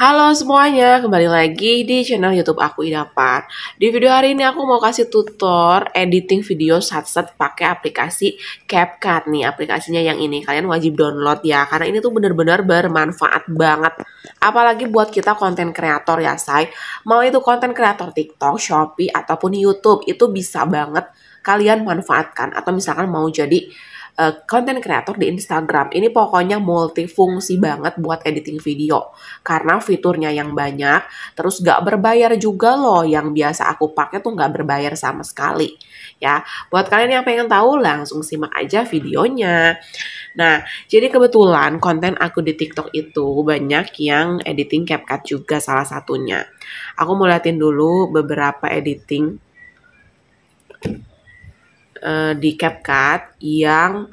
Halo semuanya, kembali lagi di channel YouTube aku Idapan. Di video hari ini aku mau kasih tutor editing video satset pakai aplikasi CapCut nih, aplikasinya yang ini. Kalian wajib download ya, karena ini tuh bener-bener bermanfaat banget. Apalagi buat kita konten kreator ya, say. Mau itu konten kreator TikTok, Shopee, ataupun YouTube, itu bisa banget kalian manfaatkan atau misalkan mau jadi konten eh, uh, kreator di Instagram. Ini pokoknya multifungsi banget buat editing video. Karena fiturnya yang banyak, terus gak berbayar juga loh. Yang biasa aku pakai tuh gak berbayar sama sekali. Ya, buat kalian yang pengen tahu langsung simak aja videonya. Nah, jadi kebetulan konten aku di TikTok itu banyak yang editing CapCut juga salah satunya. Aku mau liatin dulu beberapa editing Eh, di CapCut yang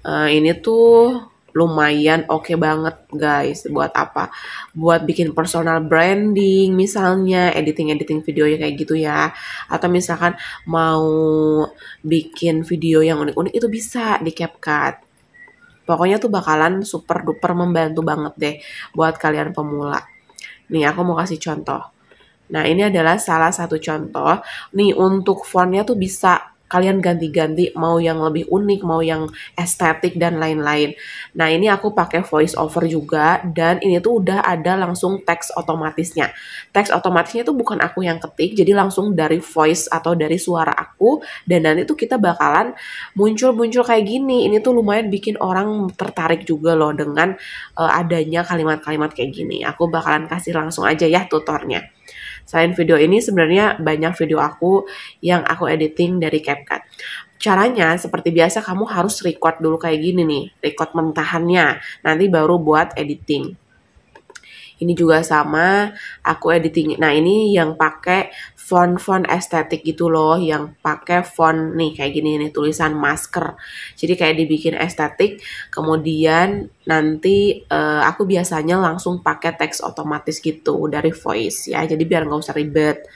uh, ini tuh lumayan oke okay banget guys buat apa buat bikin personal branding misalnya editing editing video videonya kayak gitu ya atau misalkan mau bikin video yang unik-unik itu bisa di CapCut pokoknya tuh bakalan super duper membantu banget deh buat kalian pemula nih aku mau kasih contoh nah ini adalah salah satu contoh nih untuk fontnya tuh bisa kalian ganti-ganti mau yang lebih unik, mau yang estetik dan lain-lain. Nah, ini aku pakai voice over juga dan ini tuh udah ada langsung teks otomatisnya. Teks otomatisnya itu bukan aku yang ketik, jadi langsung dari voice atau dari suara aku dan nanti tuh kita bakalan muncul-muncul kayak gini. Ini tuh lumayan bikin orang tertarik juga loh dengan uh, adanya kalimat-kalimat kayak gini. Aku bakalan kasih langsung aja ya tutornya. Selain video ini sebenarnya banyak video aku yang aku editing dari CapCut. Caranya seperti biasa kamu harus record dulu kayak gini nih, record mentahannya. Nanti baru buat editing. Ini juga sama aku editing. Nah, ini yang pakai font-font estetik gitu loh yang pakai font nih kayak gini nih tulisan masker. Jadi kayak dibikin estetik, kemudian nanti uh, aku biasanya langsung pakai teks otomatis gitu dari voice ya. Jadi biar nggak usah ribet.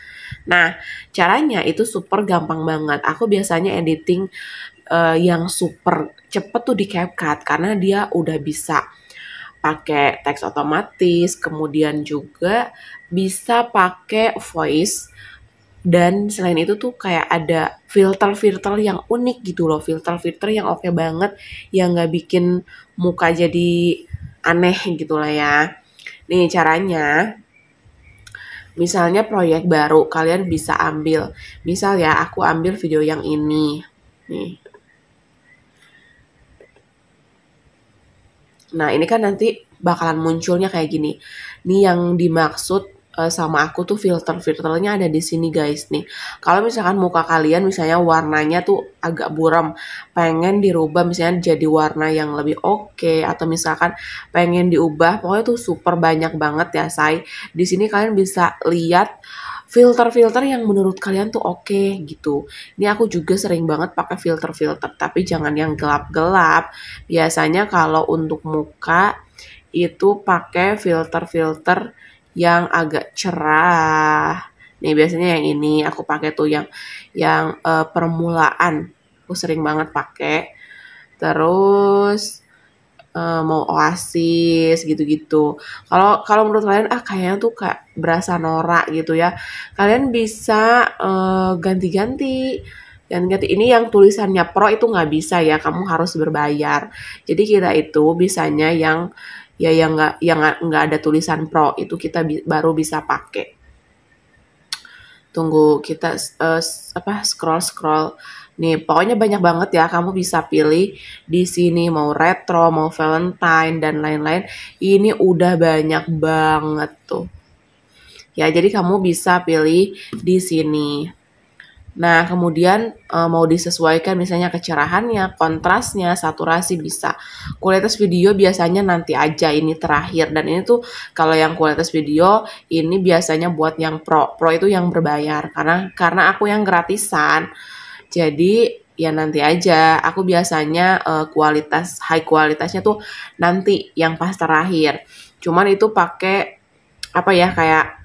Nah, caranya itu super gampang banget. Aku biasanya editing uh, yang super cepet tuh di CapCut karena dia udah bisa pakai teks otomatis, kemudian juga bisa pakai voice dan selain itu tuh kayak ada filter-filter yang unik gitu loh filter-filter yang oke okay banget yang nggak bikin muka jadi aneh gitu lah ya nih caranya misalnya proyek baru kalian bisa ambil misal ya aku ambil video yang ini nih nah ini kan nanti bakalan munculnya kayak gini nih yang dimaksud Eh, sama aku tuh filter filternya ada di sini guys nih kalau misalkan muka kalian misalnya warnanya tuh agak buram pengen dirubah misalnya jadi warna yang lebih oke okay, atau misalkan pengen diubah pokoknya tuh super banyak banget ya say di sini kalian bisa lihat filter-filter yang menurut kalian tuh oke okay, gitu. Ini aku juga sering banget pakai filter-filter, tapi jangan yang gelap-gelap. Biasanya kalau untuk muka itu pakai filter-filter yang agak cerah. Nih biasanya yang ini aku pakai tuh yang yang uh, permulaan. Aku sering banget pakai. Terus uh, mau oasis gitu-gitu. Kalau kalau menurut kalian ah kayaknya tuh kayak berasa norak gitu ya. Kalian bisa ganti eh, ganti-ganti dan ganti ini yang tulisannya pro itu nggak bisa ya kamu harus berbayar jadi kita itu bisanya yang ya yang nggak yang nggak ada tulisan pro itu kita bi baru bisa pakai tunggu kita uh, apa scroll scroll nih pokoknya banyak banget ya kamu bisa pilih di sini mau retro mau Valentine dan lain-lain ini udah banyak banget tuh ya jadi kamu bisa pilih di sini Nah, kemudian e, mau disesuaikan misalnya kecerahannya, kontrasnya, saturasi bisa. Kualitas video biasanya nanti aja ini terakhir dan ini tuh kalau yang kualitas video ini biasanya buat yang pro. Pro itu yang berbayar karena karena aku yang gratisan. Jadi ya nanti aja. Aku biasanya e, kualitas high kualitasnya tuh nanti yang pas terakhir. Cuman itu pakai apa ya kayak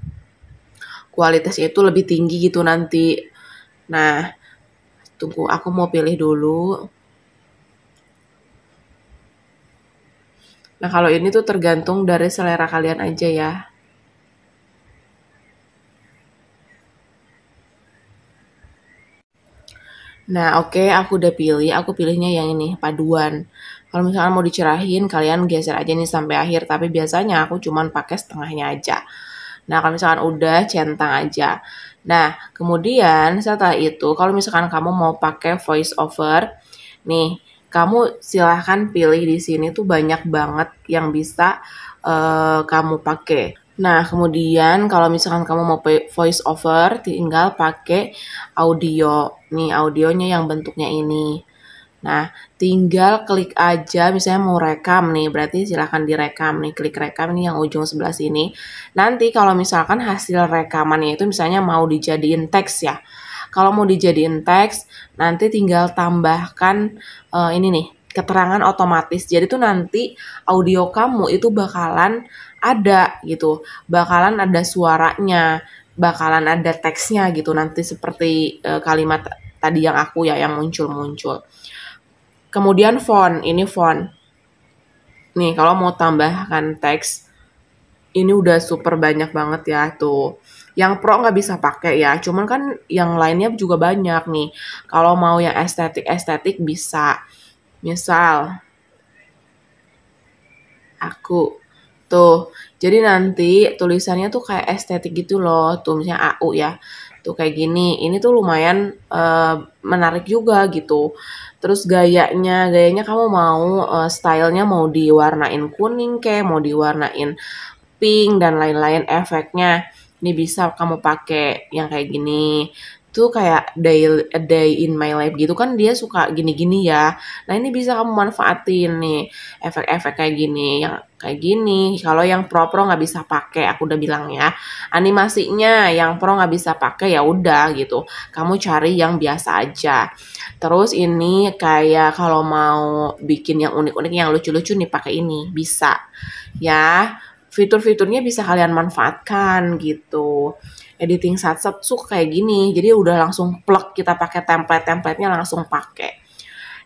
kualitasnya itu lebih tinggi gitu nanti Nah, tunggu aku mau pilih dulu. Nah, kalau ini tuh tergantung dari selera kalian aja ya. Nah, oke, okay, aku udah pilih. Aku pilihnya yang ini, paduan. Kalau misalnya mau dicerahin, kalian geser aja nih sampai akhir. Tapi biasanya aku cuman pakai setengahnya aja. Nah, kalau misalkan udah centang aja. Nah, kemudian setelah itu kalau misalkan kamu mau pakai voice over, nih, kamu silahkan pilih di sini tuh banyak banget yang bisa uh, kamu pakai. Nah, kemudian kalau misalkan kamu mau voice over, tinggal pakai audio. Nih, audionya yang bentuknya ini. Nah, tinggal klik aja misalnya mau rekam nih, berarti silahkan direkam nih, klik rekam nih yang ujung sebelah sini. Nanti kalau misalkan hasil rekamannya itu misalnya mau dijadiin teks ya. Kalau mau dijadiin teks, nanti tinggal tambahkan uh, ini nih, keterangan otomatis. Jadi tuh nanti audio kamu itu bakalan ada gitu, bakalan ada suaranya, bakalan ada teksnya gitu nanti seperti uh, kalimat tadi yang aku ya yang muncul-muncul. Kemudian font, ini font. Nih, kalau mau tambahkan teks, ini udah super banyak banget ya tuh. Yang pro nggak bisa pakai ya, cuman kan yang lainnya juga banyak nih. Kalau mau yang estetik-estetik bisa. Misal, aku tuh. Jadi nanti tulisannya tuh kayak estetik gitu loh, tuh misalnya AU ya tuh gitu, kayak gini ini tuh lumayan uh, menarik juga gitu terus gayanya gayanya kamu mau uh, stylenya mau diwarnain kuning kayak mau diwarnain pink dan lain-lain efeknya ini bisa kamu pakai yang kayak gini itu kayak day a day in my life gitu kan dia suka gini-gini ya. Nah ini bisa kamu manfaatin nih efek-efek kayak gini yang kayak gini. Kalau yang pro-pro nggak bisa pakai, aku udah bilang ya animasinya yang pro nggak bisa pakai ya udah gitu. Kamu cari yang biasa aja. Terus ini kayak kalau mau bikin yang unik-unik yang lucu-lucu nih pakai ini bisa ya. Fitur-fiturnya bisa kalian manfaatkan gitu editing satset tuh kayak gini. Jadi udah langsung plug kita pakai template-templatenya langsung pakai.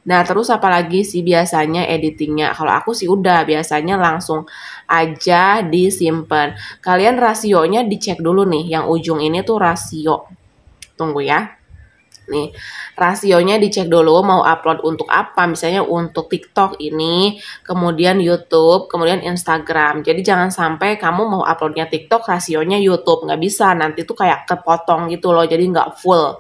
Nah terus apalagi sih biasanya editingnya Kalau aku sih udah biasanya langsung aja disimpan Kalian rasionya dicek dulu nih Yang ujung ini tuh rasio Tunggu ya nih. Rasionya dicek dulu mau upload untuk apa, misalnya untuk TikTok ini, kemudian YouTube, kemudian Instagram. Jadi jangan sampai kamu mau uploadnya TikTok, rasionya YouTube. Nggak bisa, nanti tuh kayak kepotong gitu loh, jadi nggak full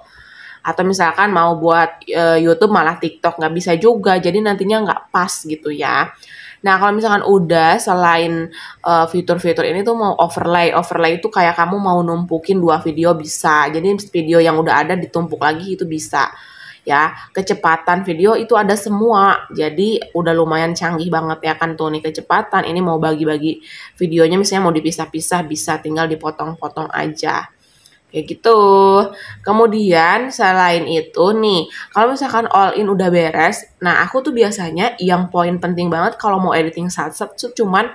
atau misalkan mau buat e, YouTube malah TikTok nggak bisa juga jadi nantinya nggak pas gitu ya Nah, kalau misalkan udah selain fitur eh, fitur-fitur ini tuh mau overlay. Overlay itu kayak kamu mau numpukin dua video bisa. Jadi video yang udah ada ditumpuk lagi itu bisa. Ya, kecepatan video itu ada semua. Jadi udah lumayan canggih banget ya kan tuh nih kecepatan. Ini mau bagi-bagi videonya misalnya mau dipisah-pisah bisa tinggal dipotong-potong aja. Kayak gitu. Kemudian selain itu nih, kalau misalkan all in udah beres, nah aku tuh biasanya yang poin penting banget kalau mau editing sunset cuman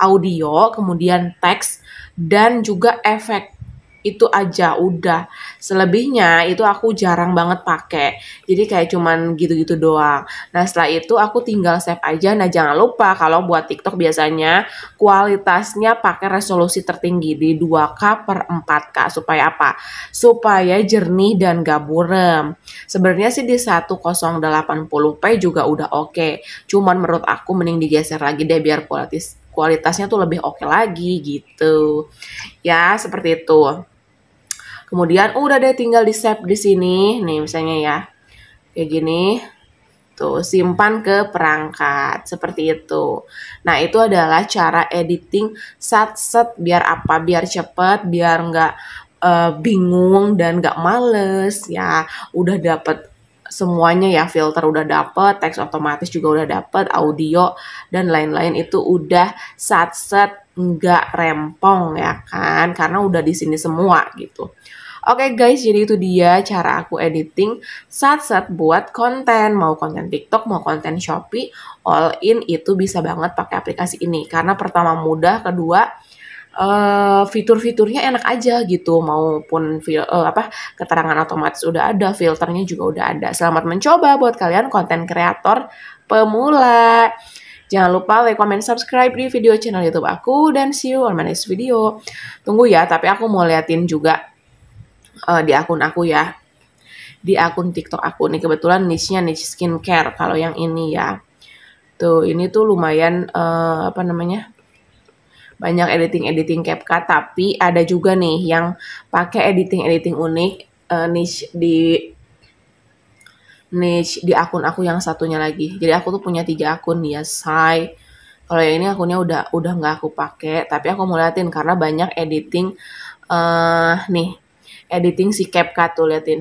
audio, kemudian teks, dan juga efek itu aja udah selebihnya itu aku jarang banget pakai jadi kayak cuman gitu-gitu doang nah setelah itu aku tinggal save aja nah jangan lupa kalau buat TikTok biasanya kualitasnya pakai resolusi tertinggi di 2K per 4K supaya apa supaya jernih dan gak burem sebenarnya sih di 1080p juga udah oke okay. cuman menurut aku mending digeser lagi deh biar kualitas kualitasnya tuh lebih oke okay lagi gitu. Ya, seperti itu. Kemudian oh, udah deh tinggal di save di sini, nih misalnya ya. Kayak gini. Tuh, simpan ke perangkat, seperti itu. Nah, itu adalah cara editing sat-set biar apa? Biar cepet, biar nggak uh, bingung dan nggak males ya. Udah dapet semuanya ya filter udah dapet, teks otomatis juga udah dapet, audio dan lain-lain itu udah sat-set nggak rempong ya kan karena udah di sini semua gitu. Oke okay guys, jadi itu dia cara aku editing saat-saat buat konten, mau konten TikTok, mau konten Shopee, all in itu bisa banget pakai aplikasi ini karena pertama mudah, kedua uh, fitur-fiturnya enak aja gitu maupun uh, apa keterangan otomatis udah ada filternya juga udah ada selamat mencoba buat kalian konten kreator pemula Jangan lupa like, comment, subscribe di video channel YouTube aku dan see you on my next video. Tunggu ya, tapi aku mau liatin juga uh, di akun aku ya. Di akun TikTok aku nih kebetulan niche-nya niche skincare kalau yang ini ya. Tuh, ini tuh lumayan uh, apa namanya? banyak editing-editing CapCut tapi ada juga nih yang pakai editing-editing unik uh, niche di niche di akun aku yang satunya lagi. Jadi aku tuh punya tiga akun ya, Sai. Kalau yang ini akunnya udah udah nggak aku pakai, tapi aku mau liatin karena banyak editing uh, nih editing si CapCut tuh liatin.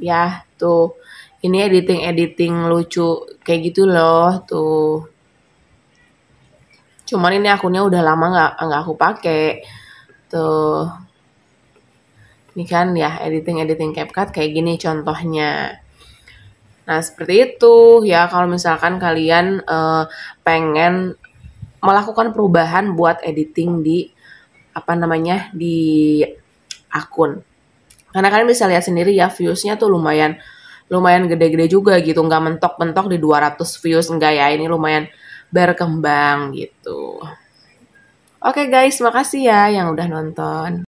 Ya, tuh. Ini editing-editing lucu kayak gitu loh, tuh cuman ini akunnya udah lama nggak nggak aku pakai tuh ini kan ya editing editing CapCut kayak gini contohnya nah seperti itu ya kalau misalkan kalian uh, pengen melakukan perubahan buat editing di apa namanya di akun karena kalian bisa lihat sendiri ya viewsnya tuh lumayan lumayan gede-gede juga gitu nggak mentok-mentok di 200 views enggak ya ini lumayan berkembang gitu. Oke okay guys, makasih ya yang udah nonton.